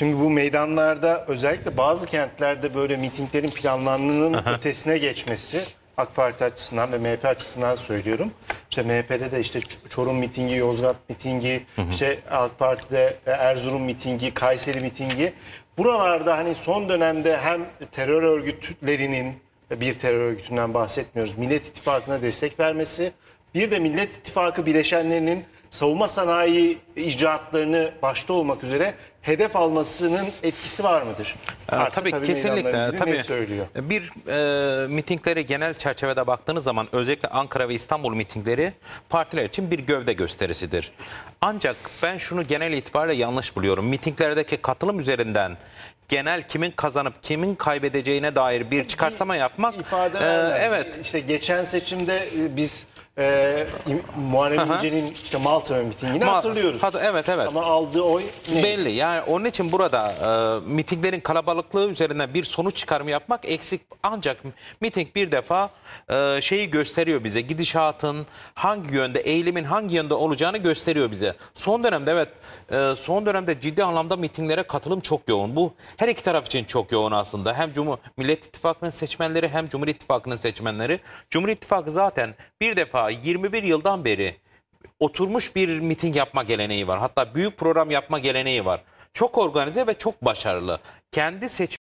Şimdi bu meydanlarda özellikle bazı kentlerde böyle mitinglerin planlandığının Aha. ötesine geçmesi AK Parti açısından ve MHP açısından söylüyorum. İşte MHP'de de işte Çorum mitingi, Yozgat mitingi, işte AK Parti'de e, Erzurum mitingi, Kayseri mitingi. Buralarda hani son dönemde hem terör örgütlerinin bir terör örgütünden bahsetmiyoruz. Millet İttifakı'na destek vermesi, bir de Millet İttifakı bileşenlerinin savunma sanayi icraatlarını başta olmak üzere hedef almasının etkisi var mıdır? Ee, tabii, tabii kesinlikle. Tabii, söylüyor? Ee, bir e, mitinglere genel çerçevede baktığınız zaman özellikle Ankara ve İstanbul mitingleri partiler için bir gövde gösterisidir. Ancak ben şunu genel itibariyle yanlış buluyorum. Mitinglerdeki katılım üzerinden genel kimin kazanıp kimin kaybedeceğine dair bir çıkarsama yapmak. İfade e, evet. İşte geçen seçimde e, biz e, Muharrem İnce'nin işte Malta mitingini Ma hatırlıyoruz. Hat evet evet. Ama aldığı oy ne? Belli yani onun için burada e, mitinglerin kalabalıklığı üzerinden bir sonuç çıkarımı yapmak eksik. Ancak miting bir defa e, şeyi gösteriyor bize gidişatın hangi yönde eğilimin hangi yönde olacağını gösteriyor bize. Son dönemde evet e, son dönemde ciddi anlamda mitinglere katılım çok yoğun. Bu her iki taraf için çok yoğun aslında. Hem Cumhur Millet İttifakı'nın seçmenleri hem Cumhur İttifakı'nın seçmenleri. Cumhur İttifakı zaten bir defa defa 21 yıldan beri oturmuş bir miting yapma geleneği var. Hatta büyük program yapma geleneği var. Çok organize ve çok başarılı. Kendi seç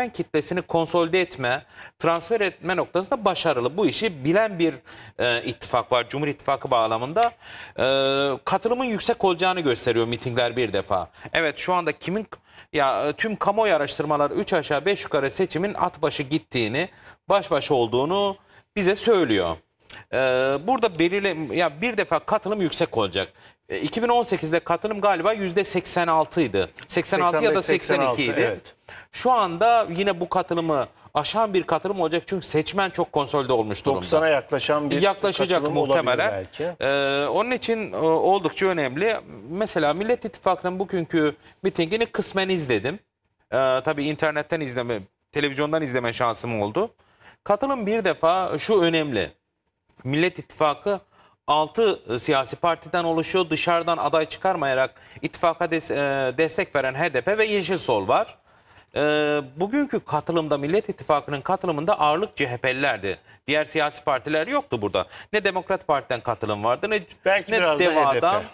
eğitmen kitlesini konsolide etme, transfer etme noktasında başarılı. Bu işi bilen bir e, ittifak var. Cumhur İttifakı bağlamında e, katılımın yüksek olacağını gösteriyor mitingler bir defa. Evet şu anda kimin ya e, tüm kamuoyu araştırmaları 3 aşağı 5 yukarı seçimin at başı gittiğini, baş başa olduğunu bize söylüyor. Ee, burada belirli ya bir defa katılım yüksek olacak. E, 2018'de katılım galiba %86 idi. 86 85, ya da 82 idi. Evet. Şu anda yine bu katılımı aşan bir katılım olacak çünkü seçmen çok konsolide olmuş durumda. 90'a yaklaşan bir yaklaşacak muhtemelen. Belki. Ee, onun için e, oldukça önemli. Mesela Millet İttifakı'nın bugünkü mitingini kısmen izledim. Ee, tabii internetten izleme, televizyondan izleme şansım oldu. Katılım bir defa şu önemli. Millet İttifakı 6 e, siyasi partiden oluşuyor. Dışarıdan aday çıkarmayarak ittifaka des, e, destek veren HDP ve Yeşil Sol var e, bugünkü katılımda Millet İttifakı'nın katılımında ağırlık CHP'lilerdi. Diğer siyasi partiler yoktu burada. Ne Demokrat Parti'den katılım vardı ne, Belki ne biraz DEVA'dan. HDP.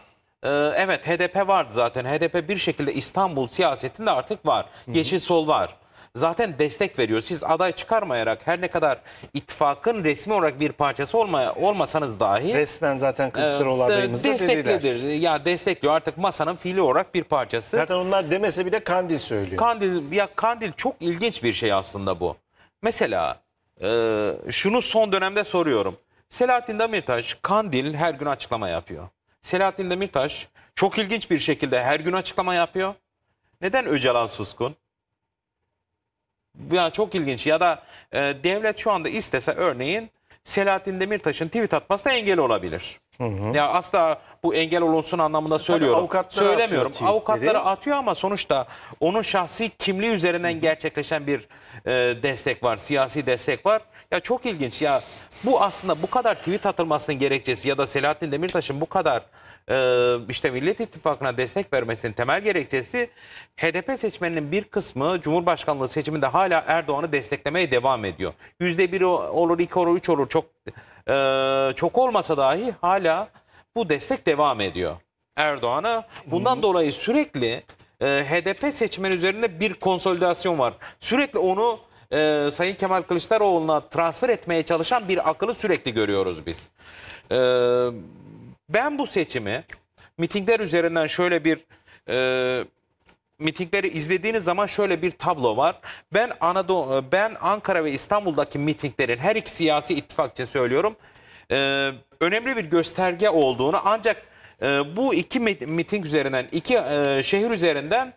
E, evet HDP vardı zaten. HDP bir şekilde İstanbul siyasetinde artık var. hı Yeşil sol var zaten destek veriyor. Siz aday çıkarmayarak her ne kadar ittifakın resmi olarak bir parçası olma, olmasanız dahi resmen zaten Kılıçdaroğlu e, adayımızda desteklidir. dediler. Ya destekliyor artık masanın fiili olarak bir parçası. Zaten onlar demese bir de Kandil söylüyor. Kandil ya Kandil çok ilginç bir şey aslında bu. Mesela e, şunu son dönemde soruyorum. Selahattin Demirtaş Kandil her gün açıklama yapıyor. Selahattin Demirtaş çok ilginç bir şekilde her gün açıklama yapıyor. Neden Öcalan suskun? Ya çok ilginç ya da e, devlet şu anda istese örneğin Selahattin Demirtaş'ın tweet atmasına engel olabilir. Hı hı. Ya asla bu engel olunsun anlamında söylüyorum. Söylemiyorum. Atıyor avukatları atıyor ama sonuçta onun şahsi kimliği üzerinden hı. gerçekleşen bir e, destek var, siyasi destek var. Ya çok ilginç ya. Bu aslında bu kadar tweet atılmasının gerekçesi ya da Selahattin Demirtaş'ın bu kadar ee, işte Millet İttifakı'na destek vermesinin temel gerekçesi HDP seçmeninin bir kısmı Cumhurbaşkanlığı seçiminde hala Erdoğan'ı desteklemeye devam ediyor. Yüzde bir olur, iki olur, üç olur çok e, çok olmasa dahi hala bu destek devam ediyor Erdoğan'a. Bundan dolayı sürekli e, HDP seçmen üzerinde bir konsolidasyon var. Sürekli onu e, Sayın Kemal Kılıçdaroğlu'na transfer etmeye çalışan bir akıllı sürekli görüyoruz biz. E, ben bu seçimi mitingler üzerinden şöyle bir e, mitingleri izlediğiniz zaman şöyle bir tablo var. Ben Anadolu, ben Ankara ve İstanbul'daki mitinglerin her iki siyasi ittifak için söylüyorum. E, önemli bir gösterge olduğunu ancak e, bu iki miting üzerinden, iki e, şehir üzerinden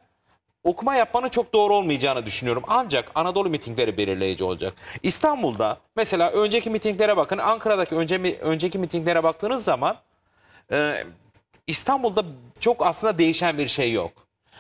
okuma yapmanın çok doğru olmayacağını düşünüyorum. Ancak Anadolu mitingleri belirleyici olacak. İstanbul'da mesela önceki mitinglere bakın, Ankara'daki önce, önceki mitinglere baktığınız zaman ee, İstanbul'da çok aslında değişen bir şey yok.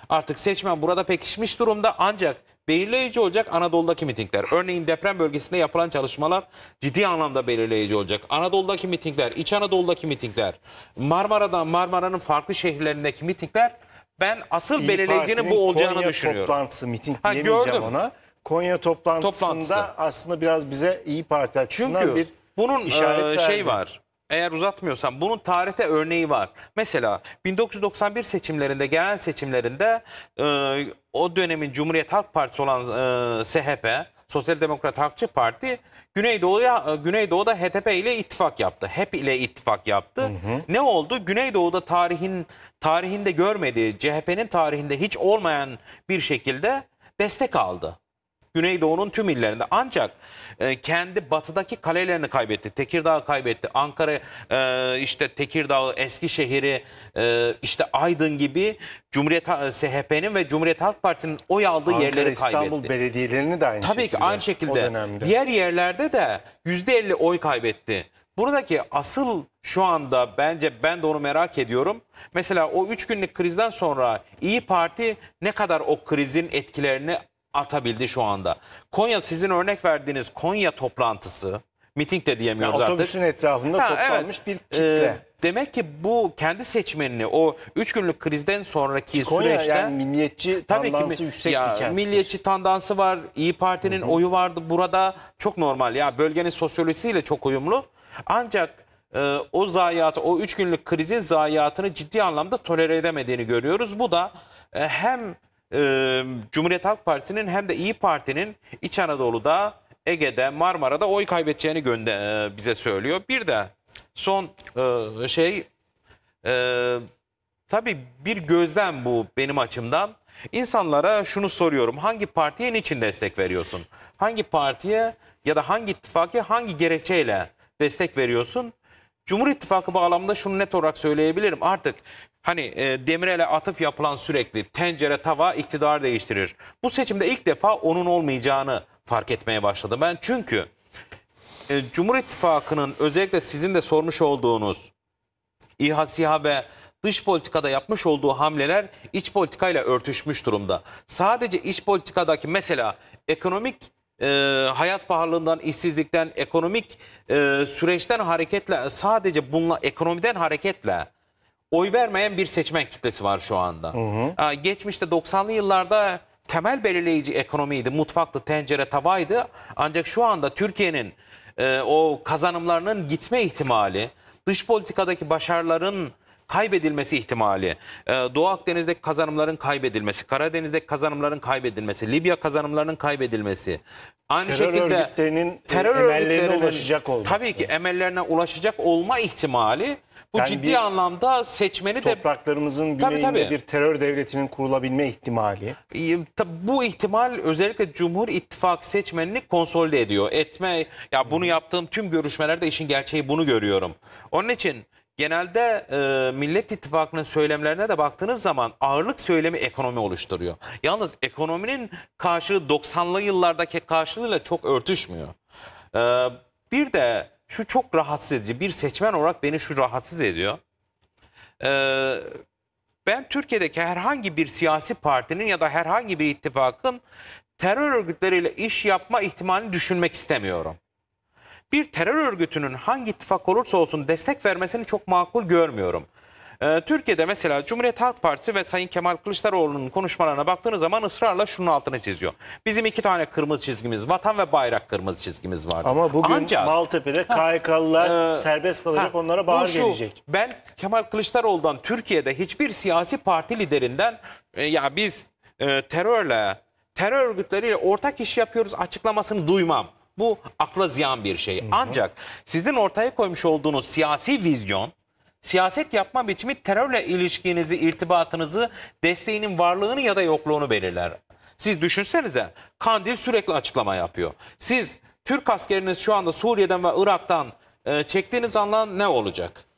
Artık seçmen burada pekişmiş durumda ancak belirleyici olacak Anadolu'daki mitingler. Örneğin deprem bölgesinde yapılan çalışmalar ciddi anlamda belirleyici olacak. Anadolu'daki mitingler, İç Anadolu'daki mitingler, Marmara'dan Marmara'nın farklı şehirlerindeki mitingler ben asıl İyi belirleyicinin bu olacağını Konya düşünüyorum. toplantısı miting ha, gördüm. ona. Konya toplantısında Toplantısı. aslında biraz bize İyi Parti açısından Çünkü bir bunun işaret e, şey verdi. var eğer uzatmıyorsam bunun tarihte örneği var. Mesela 1991 seçimlerinde genel seçimlerinde e, o dönemin Cumhuriyet Halk Partisi olan e, SHP Sosyal Demokrat Halkçı Parti Güneydoğu'ya e, Güneydoğu'da HDP ile ittifak yaptı. HEP ile ittifak yaptı. Hı hı. Ne oldu? Güneydoğu'da tarihin tarihinde görmediği, CHP'nin tarihinde hiç olmayan bir şekilde destek aldı. Güneydoğu'nun tüm illerinde. Ancak e, kendi batıdaki kalelerini kaybetti. Tekirdağ'ı kaybetti. Ankara e, işte Tekirdağ'ı, Eskişehir'i, e, işte Aydın gibi Cumhuriyet SHP'nin ve Cumhuriyet Halk Partisi'nin oy aldığı Ankara, yerleri İstanbul kaybetti. İstanbul belediyelerini de aynı Tabii şekilde. Tabii ki aynı şekilde. Diğer yerlerde de %50 oy kaybetti. Buradaki asıl şu anda bence ben de onu merak ediyorum. Mesela o 3 günlük krizden sonra İyi Parti ne kadar o krizin etkilerini atabildi şu anda. Konya sizin örnek verdiğiniz Konya toplantısı, miting de diyemiyoruz yani otobüsün artık. Otobüsün etrafında ha, toplanmış evet. bir ee, kitle. Ee, demek ki bu kendi seçmenini o 3 günlük krizden sonraki Konya süreçte yani milliyetçi tabii tandansı ki, yüksek ya, bir kent. Milliyetçi tandansı var. İyi Parti'nin oyu vardı burada. Çok normal ya bölgenin sosyolojisiyle çok uyumlu. Ancak e, o zayiatı o 3 günlük krizin zayiatını ciddi anlamda tolere edemediğini görüyoruz. Bu da e, hem e, Cumhuriyet Halk Partisi'nin hem de İyi Parti'nin İç Anadolu'da, Ege'de, Marmara'da oy kaybedeceğini gönde, e, bize söylüyor. Bir de son e, şey e, tabii bir gözlem bu benim açımdan. İnsanlara şunu soruyorum. Hangi partiye niçin destek veriyorsun? Hangi partiye ya da hangi ittifakı hangi gerekçeyle destek veriyorsun? Cumhur İttifakı bağlamında şunu net olarak söyleyebilirim. Artık Hani e, Demirel'e atıf yapılan sürekli tencere tava iktidar değiştirir. Bu seçimde ilk defa onun olmayacağını fark etmeye başladım ben. Çünkü e, Cumhur İttifakı'nın özellikle sizin de sormuş olduğunuz İHA, SİHA ve dış politikada yapmış olduğu hamleler iç politikayla örtüşmüş durumda. Sadece iç politikadaki mesela ekonomik e, hayat pahalılığından, işsizlikten, ekonomik e, süreçten hareketle sadece bununla ekonomiden hareketle oy vermeyen bir seçmen kitlesi var şu anda. Hı hı. geçmişte 90'lı yıllarda temel belirleyici ekonomiydi. Mutfaktı, tencere, tavaydı. Ancak şu anda Türkiye'nin e, o kazanımlarının gitme ihtimali, dış politikadaki başarıların kaybedilmesi ihtimali, e, Doğu Akdeniz'deki kazanımların kaybedilmesi, Karadeniz'deki kazanımların kaybedilmesi, Libya kazanımlarının kaybedilmesi, Aynı terör şekilde örgütlerinin e, terör örgütlerine ulaşacak olması. Tabii ki emellerine ulaşacak olma ihtimali bu yani ciddi anlamda seçmeni topraklarımızın de topraklarımızın güneyinde bir terör devletinin kurulabilme ihtimali. Bu ihtimal özellikle Cumhur İttifakı seçmenini konsolide ediyor. Etme ya bunu yaptığım tüm görüşmelerde işin gerçeği bunu görüyorum. Onun için genelde e, Millet İttifakı'nın söylemlerine de baktığınız zaman ağırlık söylemi ekonomi oluşturuyor. Yalnız ekonominin karşılığı 90'lı yıllardaki karşılığıyla çok örtüşmüyor. E, bir de şu çok rahatsız edici bir seçmen olarak beni şu rahatsız ediyor. E, ben Türkiye'deki herhangi bir siyasi partinin ya da herhangi bir ittifakın terör örgütleriyle iş yapma ihtimalini düşünmek istemiyorum bir terör örgütünün hangi ittifak olursa olsun destek vermesini çok makul görmüyorum. Ee, Türkiye'de mesela Cumhuriyet Halk Partisi ve Sayın Kemal Kılıçdaroğlu'nun konuşmalarına baktığınız zaman ısrarla şunun altını çiziyor. Bizim iki tane kırmızı çizgimiz, vatan ve bayrak kırmızı çizgimiz var. Ama bugün Ancak, Maltepe'de KHK'lılar e, serbest kalacak, ha, onlara bağır şu, gelecek. Ben Kemal Kılıçdaroğlu'dan Türkiye'de hiçbir siyasi parti liderinden e, ya biz e, terörle, terör örgütleriyle ortak iş yapıyoruz açıklamasını duymam bu akla ziyan bir şey. Ancak sizin ortaya koymuş olduğunuz siyasi vizyon, siyaset yapma biçimi terörle ilişkinizi, irtibatınızı, desteğinin varlığını ya da yokluğunu belirler. Siz düşünsenize Kandil sürekli açıklama yapıyor. Siz Türk askeriniz şu anda Suriye'den ve Irak'tan e, çektiğiniz anla ne olacak?